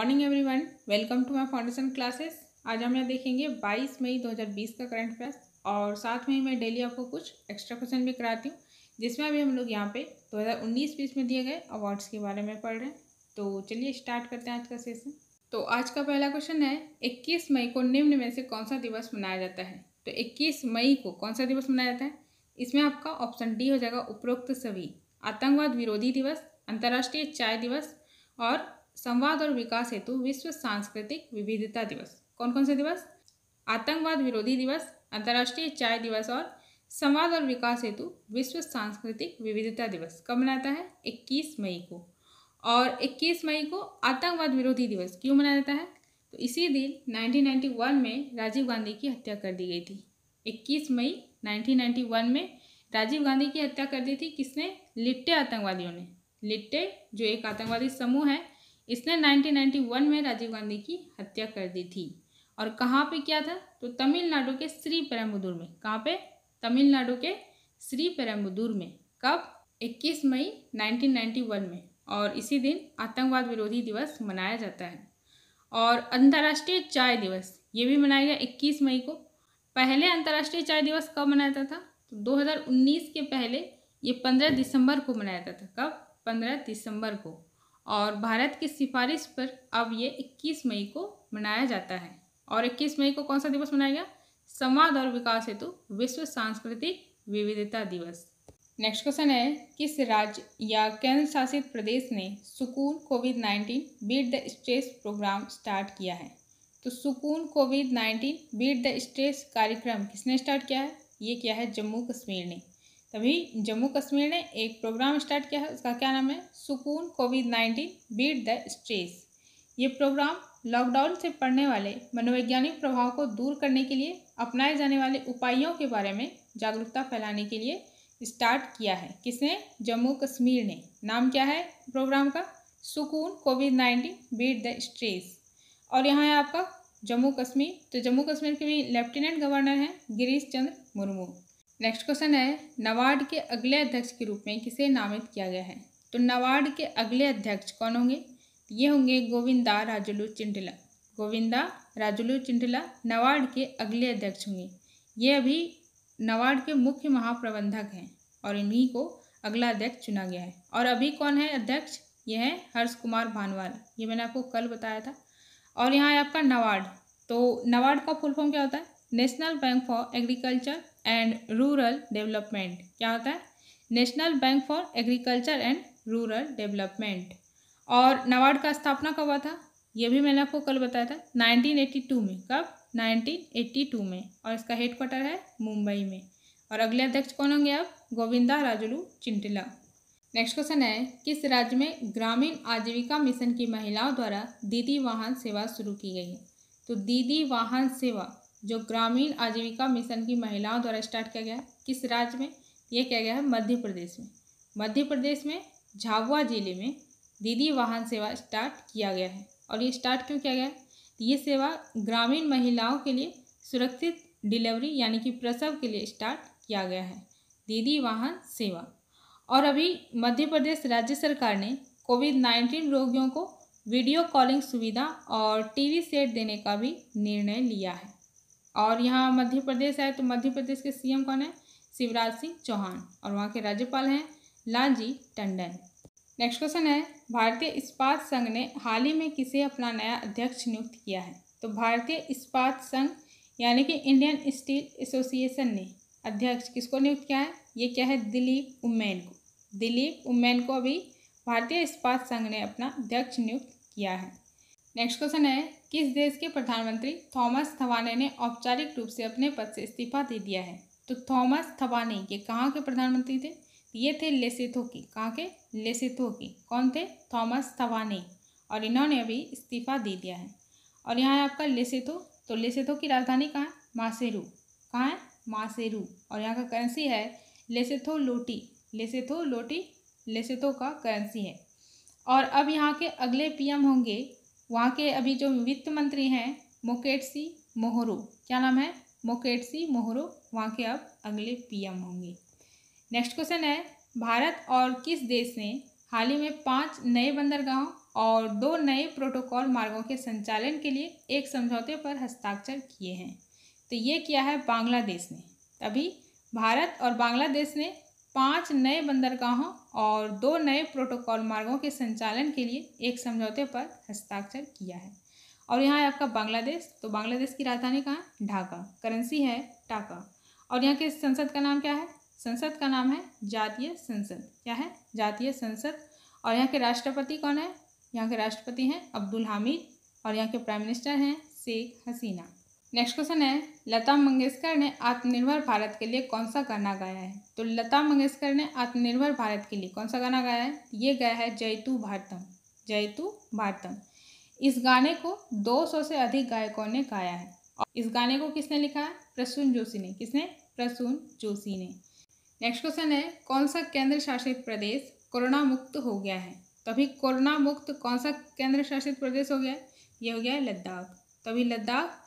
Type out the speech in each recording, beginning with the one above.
morning everyone welcome to my foundation classes आज हम यहाँ देखेंगे 22 मई 2020 का करंट अफेयर्स और साथ में ही मैं डेली आपको कुछ एक्स्ट्रा क्वेश्चन भी कराती हूँ जिसमें अभी हम लोग यहाँ पे 2019 बीस में दिए गए अवार्ड्स के बारे में पढ़ रहे हैं तो चलिए स्टार्ट करते हैं आज का सेशन तो आज का पहला क्वेश्चन है इक्कीस मई को निम्न में से कौन सा दिवस मनाया जाता है तो इक्कीस मई को कौन सा दिवस मनाया जाता है इसमें आपका ऑप्शन डी हो जाएगा उपरोक्त सभी आतंकवाद विरोधी दिवस अंतर्राष्ट्रीय चाय दिवस और संवाद और विकास हेतु विश्व सांस्कृतिक विविधता दिवस कौन कौन से दिवस आतंकवाद विरोधी दिवस अंतर्राष्ट्रीय चाय दिवस और संवाद और विकास हेतु विश्व सांस्कृतिक विविधता दिवस कब मनाता है 21 मई को और 21 मई को आतंकवाद विरोधी दिवस क्यों मनाया जाता है तो इसी दिन 1991 में राजीव गांधी की हत्या कर दी गई थी 21 मई 1991 में राजीव गांधी की हत्या कर दी थी किसने लिट्टे आतंकवादियों ने लिट्टे जो एक आतंकवादी समूह है इसने 1991 में राजीव गांधी की हत्या कर दी थी और कहाँ पे क्या था तो तमिलनाडु के श्री पेरम्बदूर में कहाँ पे तमिलनाडु के श्री पेरम्बदूर में कब 21 मई 1991 में और इसी दिन आतंकवाद विरोधी दिवस मनाया जाता है और अंतर्राष्ट्रीय चाय दिवस ये भी मनाया गया इक्कीस मई को पहले अंतर्राष्ट्रीय चाय दिवस कब मनाया जाता था तो 2019 के पहले ये 15 दिसंबर को मनाया जाता था कब 15 दिसंबर को और भारत की सिफारिश पर अब ये 21 मई को मनाया जाता है और 21 मई को कौन सा दिवस मनाया गया संवाद और विकास हेतु विश्व सांस्कृतिक विविधता दिवस नेक्स्ट क्वेश्चन है किस राज्य या केंद्र शासित प्रदेश ने Sukoon COVID nineteen beat the stress programme start किया है तो Sukoon COVID nineteen beat the stress कार्यक्रम किसने स्टार्ट किया है ये किया है जम्मू कश्मीर ने तभी जम्मू कश्मीर ने एक प्रोग्राम स्टार्ट किया है उसका क्या नाम है Sukoon COVID nineteen beat the stress ये प्रोग्राम लॉकडाउन से पड़ने वाले मनोवैज्ञानिक प्रभाव को दूर करने के लिए अपनाए जाने वाले उपायों के बारे में जागरूकता फैलाने के लिए स्टार्ट किया है किसने जम्मू कश्मीर ने नाम क्या है प्रोग्राम का Sukoon COVID nineteen beat the stress और यहाँ है आपका जम्मू कश्मीर तो जम्मू कश्मीर के भी लेफ्टिनेंट गवर्नर हैं गिरीश चंद्र मुर्मू नेक्स्ट क्वेश्चन है नवार्ड के अगले अध्यक्ष के रूप में किसे नामित किया गया है तो नवार्ड के अगले अध्यक्ष कौन होंगे ये होंगे गोविंदा राजुलू चिंडला गोविंदा राजुलू चिंडला नवार्ड के अगले अध्यक्ष होंगे ये अभी नवार्ड के मुख्य महाप्रबंधक हैं और इन्हीं को अगला अध्यक्ष चुना गया है और अभी कौन है अध्यक्ष ये है हर्ष कुमार भानवाल ये मैंने आपको कल बताया था और यहाँ है आपका नवार्ड तो नवार्ड का फुल फॉर्म क्या होता है national bank for agriculture and rural development क्या होता है national bank for agriculture and rural development और नाबार्ड का स्थापना कब हुआ था ये भी मैंने आपको कल बताया था 1982 में कब 1982 में और इसका हेडक्वार्टर है मुंबई में और अगले अध्यक्ष कौन होंगे अब Govindarajulu Chintala next question है किस राज्य में ग्रामीण आजीविका मिशन की महिलाओं द्वारा दीदी वाहन सेवा शुरू की गई है तो दीदी वाहन सेवा जो ग्रामीण आजीविका मिशन की महिलाओं द्वारा स्टार्ट किया गया है किस राज्य में ये किया गया है मध्य प्रदेश में मध्य प्रदेश में झाबुआ जिले में दीदी वाहन सेवा स्टार्ट किया गया है और ये स्टार्ट क्यों किया गया है ये सेवा ग्रामीण महिलाओं के लिए सुरक्षित डिलीवरी यानी कि प्रसव के लिए स्टार्ट किया गया है दीदी वाहन सेवा और अभी मध्य प्रदेश राज्य सरकार ने कोविड नाइन्टीन रोगियों को वीडियो कॉलिंग सुविधा और टीवी सेट देने का भी निर्णय लिया है और यहाँ मध्य प्रदेश है तो मध्य प्रदेश के सीएम कौन है शिवराज सिंह चौहान और वहाँ के राज्यपाल हैं लालजी टंडन नेक्स्ट क्वेश्चन है भारतीय इस्पात संघ ने हाल ही में किसे अपना नया अध्यक्ष नियुक्त किया है तो भारतीय इस्पात संघ यानी कि इंडियन स्टील एसोसिएशन ने अध्यक्ष किसको नियुक्त किया है ये क्या है दिलीप उमैन को दिलीप उमैन को अभी भारतीय इस्पात संघ ने अपना अध्यक्ष नियुक्त किया है नेक्स्ट क्वेश्चन है किस देश के प्रधानमंत्री थॉमस थवाने ने औपचारिक रूप से अपने पद से इस्तीफा दे दिया है तो थॉमस थवाने ये कहाँ के प्रधानमंत्री थे ये थे लेसिथो की कहाँ के लेसेथो की कौन थे थॉमस थवाने और इन्होंने अभी इस्तीफा दे दिया है और यहाँ है आपका लेसेथो तो लेसेथो की राजधानी कहाँ है मासेरू कहाँ है मासेरू और यहाँ का करेंसी है लेसेथो लोटी लेसेथो लोटी लेसेथो का करेंसी है और अब यहाँ के अगले पीएम होंगे वहाँ के अभी जो वित्त मंत्री हैं मोकेटसी मोहरू क्या नाम है मोकेटसी मोहरू वहाँ के अब अगले पीएम होंगे नेक्स्ट क्वेश्चन है भारत और किस देश ने हाल ही में पाँच नए बंदरगाहों और दो नए प्रोटोकॉल मार्गों के संचालन के लिए एक समझौते पर हस्ताक्षर किए हैं तो ये किया है बांग्लादेश ने तभी भारत और बांग्लादेश ने पांच नए बंदरगाहों और दो नए प्रोटोकॉल मार्गों के संचालन के लिए एक समझौते पर हस्ताक्षर किया है और यहाँ है आपका बांग्लादेश तो बांग्लादेश की राजधानी कहाँ है ढाका करेंसी है टाका और यहाँ के संसद का नाम क्या है संसद का नाम है जातीय संसद क्या है जातीय संसद और यहाँ के राष्ट्रपति कौन है यहाँ के राष्ट्रपति हैं अब्दुल हामिद और यहाँ के प्राइम मिनिस्टर हैं शेख हसीना नेक्स्ट क्वेश्चन है लता मंगेशकर ने आत्मनिर्भर भारत के लिए कौन सा गाना गाया है तो लता मंगेशकर ने आत्मनिर्भर भारत के लिए कौन सा गाना गाया है ये गाया है तू भारतम तू भारतम इस गाने को 200 से अधिक गायकों ने गाया है और इस गाने को किसने लिखा है प्रसून जोशी ने किसने प्रसून जोशी ने नेक्स्ट क्वेश्चन है कौन सा केंद्र शासित प्रदेश कोरोना मुक्त हो गया है तो अभी कोरोना मुक्त कौन सा केंद्र शासित प्रदेश हो गया है ये हो गया है लद्दाख तो अभी लद्दाख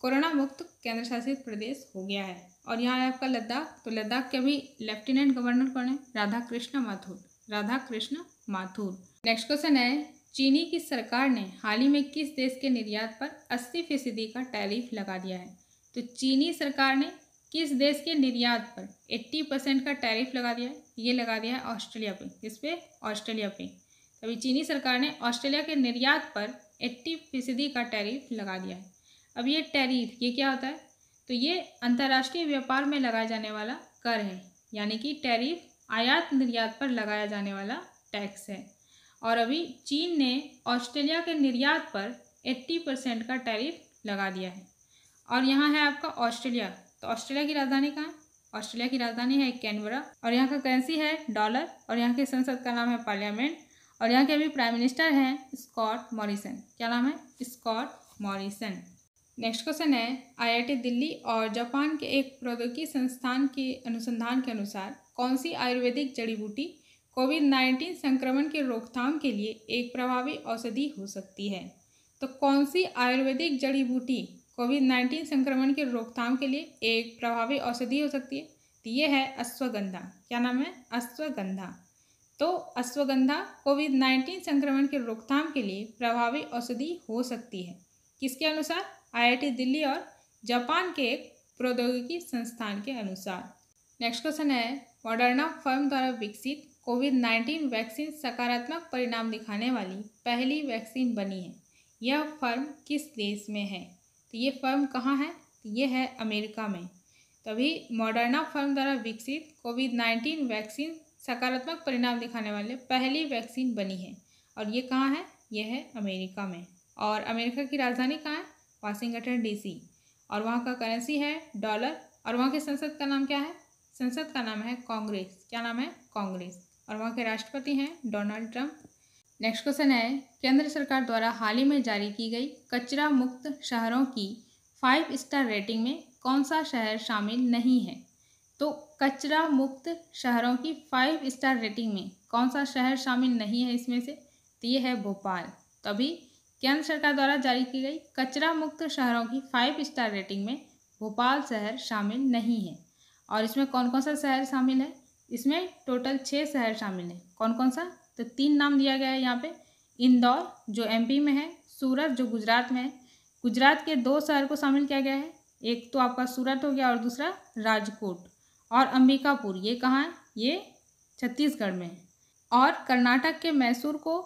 कोरोना मुक्त केंद्र शासित प्रदेश हो गया है और यहाँ है आपका लद्दाख तो लद्दाख के अभी लेफ्टिनेंट गवर्नर कौन है राधा कृष्ण माथुर राधा कृष्ण माथुर नेक्स्ट क्वेश्चन है चीनी की सरकार ने हाल ही में किस देश के निर्यात पर अस्सी फीसदी का टैरिफ लगा दिया है तो चीनी सरकार ने किस देश के निर्यात पर 80 परसेंट का टैरिफ लगा दिया है ये लगा दिया है ऑस्ट्रेलिया पे किस पे ऑस्ट्रेलिया पे अभी चीनी सरकार ने ऑस्ट्रेलिया के निर्यात पर 80 फीसदी का टैरिफ लगा दिया है अब ये टैरिफ ये क्या होता है तो ये अंतर्राष्ट्रीय व्यापार में लगाया जाने वाला कर है यानी कि टैरिफ आयात निर्यात पर लगाया जाने वाला टैक्स है और अभी चीन ने ऑस्ट्रेलिया के निर्यात पर 80 परसेंट का टैरिफ लगा दिया है और यहाँ है आपका ऑस्ट्रेलिया तो ऑस्ट्रेलिया की राजधानी कहाँ ऑस्ट्रेलिया की राजधानी है कैनबरा और यहाँ का करेंसी है डॉलर और यहाँ के संसद का नाम है पार्लियामेंट और यहाँ के अभी प्राइम मिनिस्टर हैं स्कॉट मॉरिसन क्या नाम है स्कॉट मॉरिसन नेक्स्ट क्वेश्चन है आईआईटी दिल्ली और जापान के एक प्रौद्योगिकी संस्थान के अनुसंधान के अनुसार कौन सी आयुर्वेदिक जड़ी बूटी कोविड नाइन्टीन संक्रमण के रोकथाम के लिए एक प्रभावी औषधि हो सकती है तो कौन सी आयुर्वेदिक जड़ी बूटी कोविड नाइन्टीन संक्रमण के रोकथाम के लिए एक प्रभावी औषधि हो सकती है तो ये है अश्वगंधा क्या नाम है अश्वगंधा तो अश्वगंधा कोविड नाइन्टीन संक्रमण के रोकथाम के लिए प्रभावी औषधि हो सकती है किसके अनुसार आईआईटी दिल्ली और जापान के एक प्रौद्योगिकी संस्थान के अनुसार नेक्स्ट क्वेश्चन है मॉडर्ना फर्म द्वारा विकसित कोविड नाइन्टीन वैक्सीन सकारात्मक परिणाम दिखाने वाली पहली वैक्सीन बनी है यह फर्म किस देश में है तो ये फर्म कहाँ है तो ये है अमेरिका में तभी मॉडर्ना फर्म द्वारा विकसित कोविड नाइन्टीन वैक्सीन सकारात्मक परिणाम दिखाने वाले पहली वैक्सीन बनी है और ये कहाँ है यह है अमेरिका में और अमेरिका की राजधानी कहाँ है वाशिंगटन डीसी और वहाँ का करेंसी है डॉलर और वहाँ के संसद का नाम क्या है संसद का नाम है कांग्रेस क्या नाम है कांग्रेस और वहाँ के राष्ट्रपति हैं डोनाल्ड ट्रंप नेक्स्ट क्वेश्चन है केंद्र सरकार द्वारा हाल ही में जारी की गई कचरा मुक्त शहरों की फाइव स्टार रेटिंग में कौन सा शहर शामिल नहीं है तो कचरा मुक्त शहरों की फाइव स्टार रेटिंग में कौन सा शहर शामिल नहीं है इसमें से तो ये है भोपाल तो अभी केंद्र सरकार द्वारा जारी की गई कचरा मुक्त शहरों की फाइव स्टार रेटिंग में भोपाल शहर शामिल नहीं है और इसमें कौन कौन सा शहर शामिल है इसमें टोटल छः शहर शामिल हैं कौन कौन सा तो तीन नाम दिया गया है यहाँ पे इंदौर जो एमपी में है सूरत जो गुजरात में है गुजरात के दो शहर को शामिल किया गया है एक तो आपका सूरत हो गया और दूसरा राजकोट और अंबिकापुर ये कहाँ है ये छत्तीसगढ़ में है और कर्नाटक के मैसूर को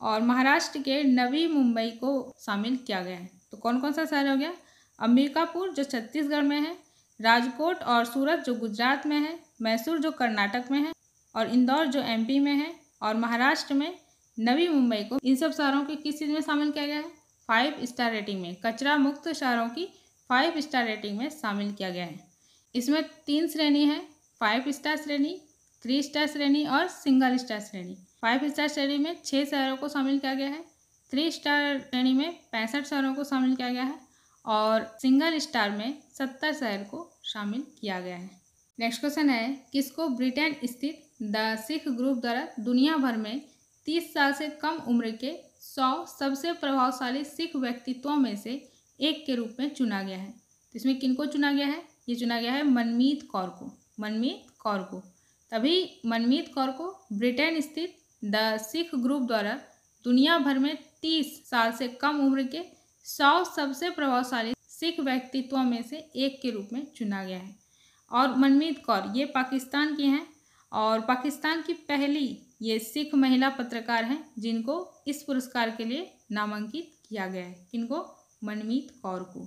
और महाराष्ट्र के नवी मुंबई को शामिल किया गया है तो कौन कौन सा शहर हो गया अंबिकापुर जो छत्तीसगढ़ में है राजकोट और सूरत जो गुजरात में है मैसूर जो कर्नाटक में है और इंदौर जो एमपी में है और महाराष्ट्र में नवी मुंबई को इन सब शहरों के किस चीज़ में शामिल किया गया है फाइव स्टार रेटिंग में कचरा मुक्त शहरों की फाइव स्टार रेटिंग में शामिल किया गया है इसमें तीन श्रेणी है फाइव स्टार श्रेणी थ्री स्टार श्रेणी और सिंगल स्टार श्रेणी फाइव स्टार श्रेणी में छः शहरों को शामिल किया गया है थ्री स्टार श्रेणी में पैंसठ शहरों को शामिल किया गया है और सिंगल स्टार में सत्तर शहर को शामिल किया गया है नेक्स्ट क्वेश्चन है किसको ब्रिटेन स्थित द सिख ग्रुप द्वारा दुनिया भर में तीस साल से कम उम्र के सौ सबसे प्रभावशाली सिख व्यक्तित्वों में से एक के रूप में चुना गया है तो इसमें किनको चुना गया है ये चुना गया है मनमीत कौर को मनमीत कौर को तभी मनमीत कौर को ब्रिटेन स्थित द सिख ग्रुप द्वारा दुनिया भर में तीस साल से कम उम्र के सौ सबसे प्रभावशाली सिख व्यक्तित्व में से एक के रूप में चुना गया है और मनमीत कौर ये पाकिस्तान की हैं और पाकिस्तान की पहली ये सिख महिला पत्रकार हैं जिनको इस पुरस्कार के लिए नामांकित किया गया है किनको मनमीत कौर को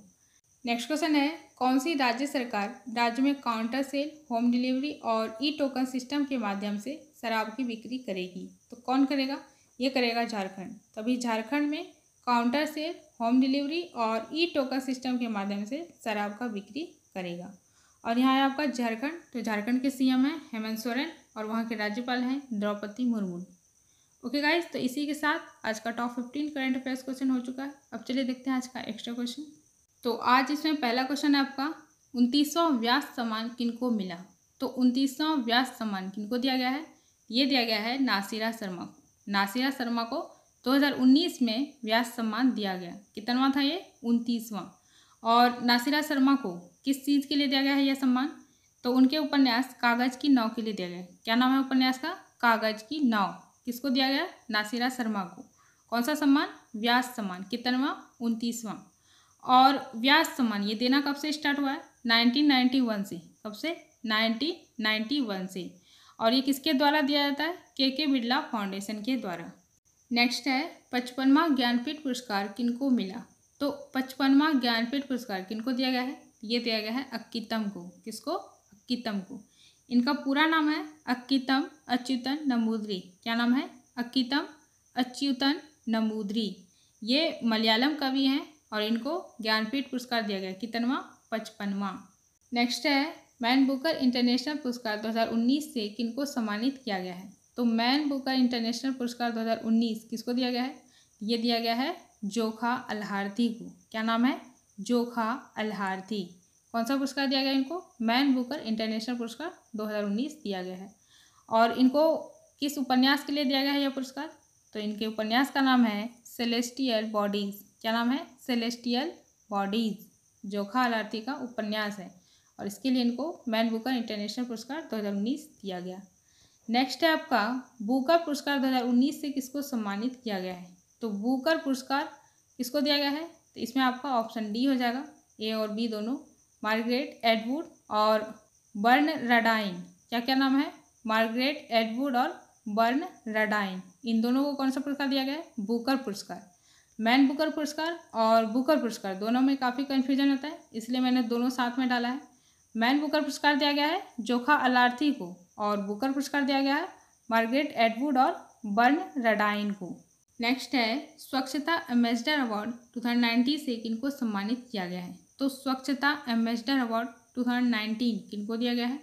नेक्स्ट क्वेश्चन है कौन सी राज्य सरकार राज्य में काउंटर सेल होम डिलीवरी और ई टोकन सिस्टम के माध्यम से शराब की बिक्री करेगी तो कौन करेगा ये करेगा झारखंड तभी झारखंड में काउंटर से होम डिलीवरी और ई टोका सिस्टम के माध्यम से शराब का बिक्री करेगा और यहाँ है आपका झारखंड तो झारखंड के सीएम हैं हेमंत सोरेन और वहाँ के राज्यपाल हैं द्रौपदी मुर्मू ओके गाइज तो इसी के साथ आज का top fifteen current affairs question हो चुका है अब चलिए देखते हैं आज का एक्स्ट्रा क्वेश्चन तो आज इसमें पहला क्वेश्चन है आपका उनतीसवां व्यास सम्मान किनको मिला तो उनतीसवां व्यास सम्मान किनको दिया गया है ये दिया गया है नासिरा शर्मा को नासिरा शर्मा को 2019 में व्यास सम्मान दिया गया कितनवा था ये उनतीसवां और नासिरा शर्मा को किस चीज़ के लिए दिया गया है यह सम्मान तो उनके उपन्यास कागज़ की नाव के लिए दिया गया क्या नाम है उपन्यास का कागज़ की नाव किसको दिया गया नासिरा शर्मा को कौन सा सम्मान व्यास सम्मान कितनवा उनतीसवां और व्यास सम्मान ये देना कब से स्टार्ट हुआ है 1991 से कब से 1991 से और ये किसके द्वारा दिया जाता है के के बिरला फाउंडेशन के द्वारा नेक्स्ट है पचपनवा ज्ञानपीठ पुरस्कार किनको मिला तो पचपनवा ज्ञानपीठ पुरस्कार किनको दिया गया है ये दिया गया है अक्कीतम को किसको अक्कीतम को इनका पूरा नाम है अक्कीतम अच्युतन नमूद्री क्या नाम है अक्कीतम अच्युतन नमूद्री ये मलयालम कवि हैं और इनको ज्ञानपीठ पुरस्कार दिया गया कितनवा पचपनवा नेक्स्ट है मैन बुकर इंटरनेशनल पुरस्कार 2019 से किनको सम्मानित किया गया है तो मैन बुकर इंटरनेशनल पुरस्कार 2019 किसको दिया गया है ये दिया गया है जोखा अल्हार्थी को क्या नाम है जोखा अल्हार्थी कौन सा पुरस्कार दिया गया इनको मैन बुकर इंटरनेशनल पुरस्कार 2019 दिया गया है और इनको किस उपन्यास के लिए दिया गया है यह पुरस्कार तो इनके उपन्यास का नाम है सेलेस्टियल बॉडीज़ क्या नाम है सेलेस्टियल बॉडीज़ जोखा अलहारती का उपन्यास है और इसके लिए इनको मैन बुकर इंटरनेशनल पुरस्कार 2019 दिया गया नेक्स्ट है आपका बुकर पुरस्कार 2019 से किसको सम्मानित किया गया है तो बुकर पुरस्कार किसको दिया गया है तो इसमें आपका ऑप्शन डी हो जाएगा ए और बी दोनों मार्गरेट एडवुड और बर्न रडाइन क्या क्या नाम है मार्गरेट एडवुड और बर्न रडाइन इन दोनों को कौन सा पुरस्कार दिया गया है बुकर पुरस्कार मैन बुकर पुरस्कार और बुकर पुरस्कार दोनों में काफ़ी कन्फ्यूजन होता है इसलिए मैंने दोनों साथ में डाला है मैन बुकर पुरस्कार दिया गया है जोखा अलार्थी को और बुकर पुरस्कार दिया गया है मार्गरेट एडवुड और बर्न रडाइन को नेक्स्ट है स्वच्छता एम्बेसडर अवार्ड नाइनटीन से किनको सम्मानित किया गया है तो स्वच्छता एम्बेसडर अवार्ड टू किन किनको दिया गया है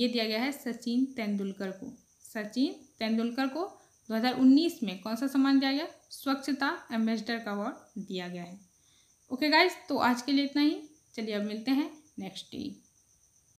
ये दिया गया है सचिन तेंदुलकर को सचिन तेंदुलकर को 2019 में कौन सा सम्मान दिया गया स्वच्छता एम्बेसडर का अवार्ड दिया गया है ओके गाइज तो आज के लिए इतना ही चलिए अब मिलते हैं नेक्स्ट डे